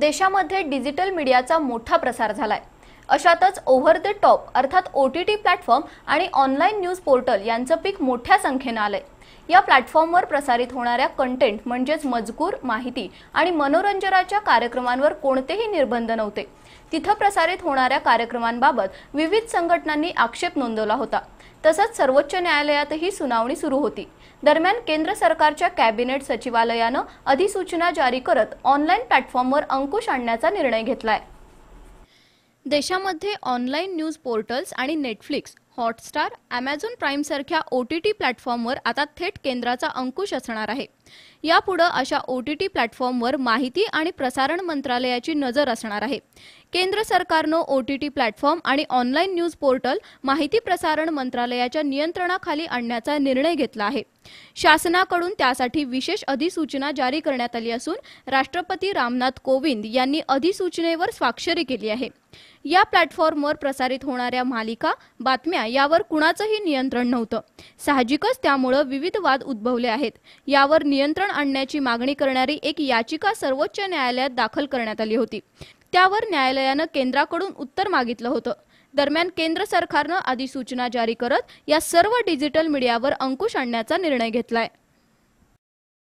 देशामध्ये डिजिटल मीडियाचा मोठा प्रसार झालाय अशातच ओव्हर द टॉप अर्थात ओ टी टी प्लॅटफॉर्म आणि ऑनलाईन न्यूज पोर्टल यांचं पीक मोठ्या संख्येनं आलंय या प्लॅटफॉर्मवर प्रसारित होणाऱ्या कंटेंट म्हणजेच मजकूर माहिती आणि मनोरंजनाच्या कार्यक्रमांवर कोणतेही निर्बंध नव्हते तिथं प्रसारित होणाऱ्या कार्यक्रमांबाबत विविध संघटनांनी आक्षेप नोंदवला होता तसंच सर्वोच्च न्यायालयातही सुनावणी सुरू होती दरम्यान केंद्र सरकारच्या कॅबिनेट सचिवालयानं अधिसूचना जारी करत ऑनलाईन प्लॅटफॉर्मवर अंकुश आणण्याचा निर्णय घेतलाय देशामध्ये ऑनलाईन न्यूज पोर्टल्स आणि नेटफ्लिक्स हॉटस्टार ॲमेझॉन प्राईमसारख्या ओ टी टी प्लॅटफॉर्मवर आता थेट केंद्राचा अंकुश असणार आहे यापुढं अशा ओ टी टी प्लॅटफॉर्मवर माहिती आणि प्रसारण मंत्रालयाची नजर असणार आहे केंद्र सरकारनं ओ टी टी प्लॅटफॉर्म आणि ऑनलाईन न्यूज पोर्टल माहिती प्रसारण मंत्रालयाच्या नियंत्रणाखाली आणण्याचा निर्णय घेतला आहे शासनाकडून त्यासाठी विशेष अधिसूचना जारी करण्यात आली असून राष्ट्रपती रामनाथ कोविंद यांनी अधिसूचनेवर स्वाक्षरी केली आहे या प्लॅटफॉर्मवर प्रसारित होणाऱ्या मालिका बातम्या यावर कुणाचंही नियंत्रण नव्हतं साहजिकच त्यामुळं विविध वाद उद्भवले आहेत यावर नियंत्रण आणण्याची मागणी करणारी एक याचिका सर्वोच्च न्यायालयात दाखल करण्यात आली होती त्यावर न्यायालयानं केंद्राकडून उत्तर मागितलं होतं दरम्यान केंद्र सरकारनं अधिसूचना जारी करत या सर्व डिजिटल मीडियावर अंकुश आणण्याचा निर्णय घेतलाय